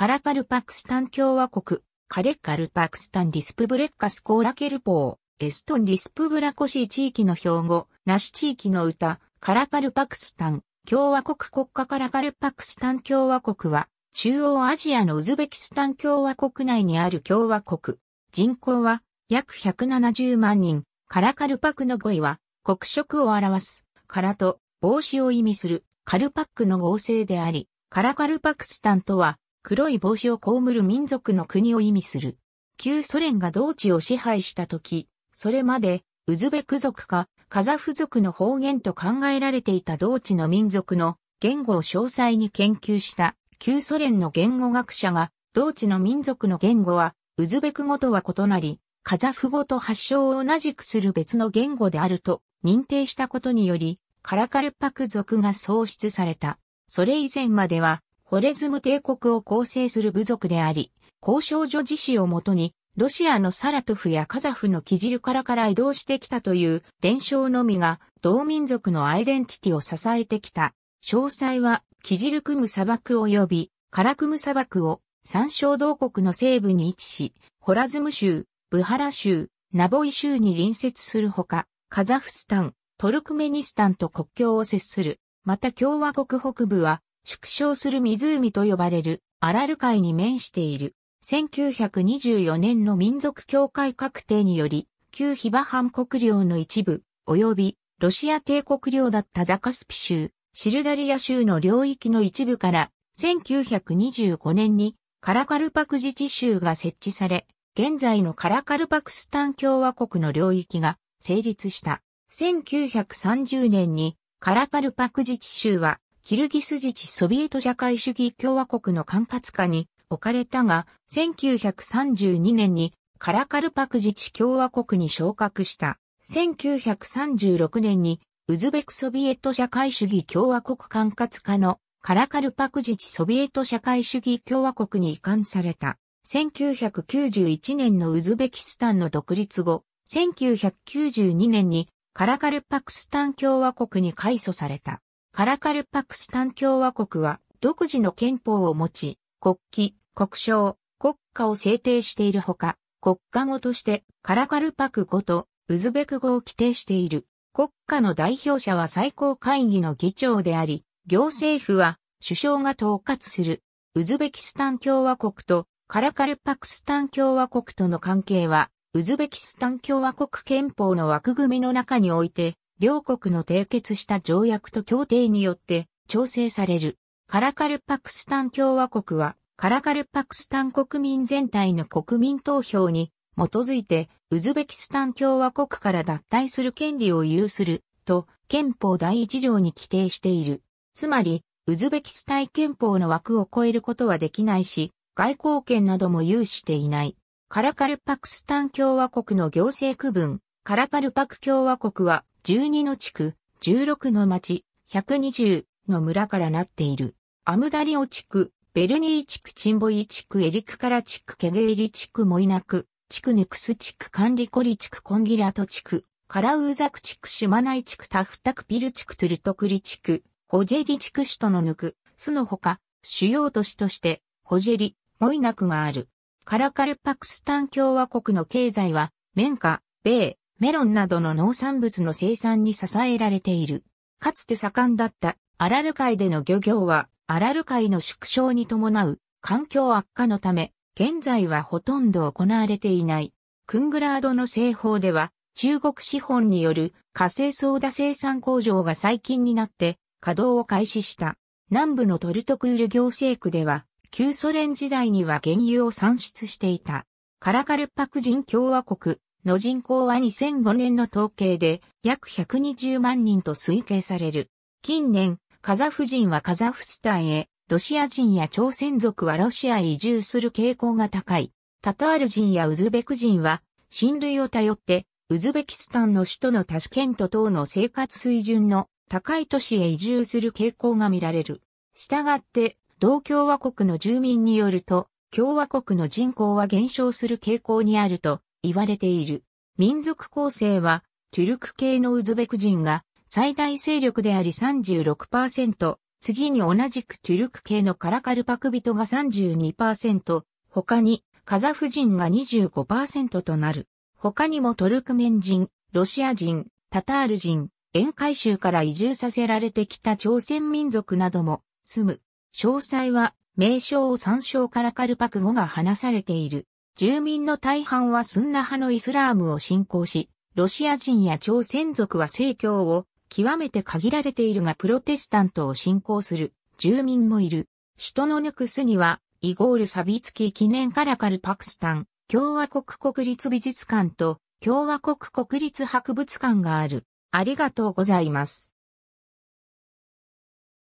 カラカルパクスタン共和国、カレッカルパクスタンディスプブレッカスコーラケルポー、エストンディスプブラコシー地域の標語、ナシ地域の歌、カラカルパクスタン、共和国国家カラカルパクスタン共和国は、中央アジアのウズベキスタン共和国内にある共和国。人口は約170万人。カラカルパクの語彙は国色を表す。カラと帽子を意味するカルパックの合成であり、カラカルパクスタンとは黒い帽子を被る民族の国を意味する。旧ソ連が同地を支配した時、それまで、ウズベク族か、カザフ族の方言と考えられていた同地の民族の言語を詳細に研究した旧ソ連の言語学者が、同地の民族の言語は、ウズベク語とは異なり、カザフ語と発祥を同じくする別の言語であると認定したことにより、カラカルパク族が創出された。それ以前までは、ホレズム帝国を構成する部族であり、交渉女自身をもとに、ロシアのサラトフやカザフのキジルカラから移動してきたという伝承のみが同民族のアイデンティティを支えてきた。詳細はキジルクム砂漠及びカラクム砂漠を三省同国の西部に位置し、ホラズム州、ブハラ州、ナボイ州に隣接するほか、カザフスタン、トルクメニスタンと国境を接する。また共和国北部は縮小する湖と呼ばれるアラル海に面している。1924年の民族協会確定により、旧ヒバハン国領の一部、及びロシア帝国領だったザカスピ州、シルダリア州の領域の一部から、1925年にカラカルパク自治州が設置され、現在のカラカルパクスタン共和国の領域が成立した。1930年にカラカルパク自治州はキルギス自治ソビエト社会主義共和国の管轄下に置かれたが、1932年にカラカルパク自治共和国に昇格した。1936年にウズベクソビエト社会主義共和国管轄下のカラカルパク自治ソビエト社会主義共和国に移管された。1991年のウズベキスタンの独立後、1992年にカラカルパクスタン共和国に改組された。カラカルパクスタン共和国は独自の憲法を持ち、国旗、国章、国家を制定しているほか、国家語としてカラカルパク語とウズベク語を規定している。国家の代表者は最高会議の議長であり、行政府は首相が統括する。ウズベキスタン共和国とカラカルパクスタン共和国との関係は、ウズベキスタン共和国憲法の枠組みの中において両国の締結した条約と協定によって調整される。カラカルパクスタン共和国は、カラカルパクスタン国民全体の国民投票に基づいて、ウズベキスタン共和国から脱退する権利を有する、と憲法第1条に規定している。つまり、ウズベキスタン憲法の枠を超えることはできないし、外交権なども有していない。カラカルパクスタン共和国の行政区分、カラカルパク共和国は12の地区、16の町、120の村からなっている。アムダリオ地区、ベルニー地区、チンボイ地区、エリクカラ地区、ケゲーリ地区、モイナク、地区、ネクス地区、カンリコリ地区、コンギラト地区、カラウーザク地区、シュマナイ地区、タフタクピル地区、トゥルトクリ地区、ホジェリ地区首都のヌク、スのほか、主要都市として、ホジェリ、モイナクがある。カラカルパクスタン共和国の経済は、綿花、米、メロンなどの農産物の生産に支えられている。かつて盛んだったアラル海での漁業は、アラル海の縮小に伴う環境悪化のため、現在はほとんど行われていない。クングラードの製法では、中国資本による火星ソーダ生産工場が最近になって稼働を開始した。南部のトルトクール行政区では、旧ソ連時代には原油を産出していた。カラカルパク人共和国、の人口は2005年の統計で約120万人と推計される。近年、カザフ人はカザフスタンへ、ロシア人や朝鮮族はロシアへ移住する傾向が高い。タタール人やウズベク人は、親類を頼って、ウズベキスタンの首都のタシケント等の生活水準の高い都市へ移住する傾向が見られる。したがって、同共和国の住民によると、共和国の人口は減少する傾向にあると言われている。民族構成は、トゥルク系のウズベク人が最大勢力であり36%、次に同じくトゥルク系のカラカルパク人が32%、他にカザフ人が25%となる。他にもトルクメン人、ロシア人、タタール人、沿海州から移住させられてきた朝鮮民族なども住む。詳細は名称を参照カラカルパク語が話されている。住民の大半はスンナ派のイスラームを信仰し、ロシア人や朝鮮族は正教を極めて限られているがプロテスタントを信仰する住民もいる。首都のヌクスにはイゴール・サビツキー記念カラカルパクスタン共和国国立美術館と共和国国立博物館がある。ありがとうございます。